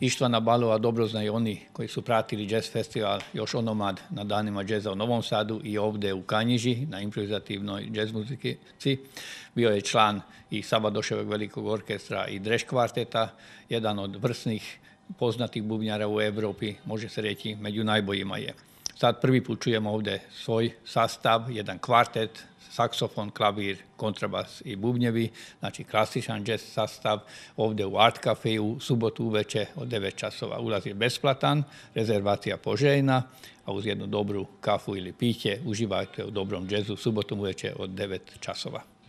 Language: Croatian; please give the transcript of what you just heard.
Ištvana Balova dobro znaju oni koji su pratili jazz festival još onomad na danima jazza u Novom Sadu i ovdje u Kanjiži na improvizativnoj jazz muzici. Bio je član i Sabadoševog velikog orkestra i Dreš kvarteta, jedan od vrsnih poznatih bubnjara u Europi, može se reći među najboljima je. Sad prvi put čujemo ovdje svoj sastav, jedan kvartet, saksofon, klavir, kontrabas i bubnjevi, znači klasičan jazz sastav ovdje u Art Cafe u subotu uveče od 9 časova. Ulaz je besplatan, rezervacija poželjna, a uz jednu dobru kafu ili piće uživajte u dobrom jazzu subotom uveče od 9 časova.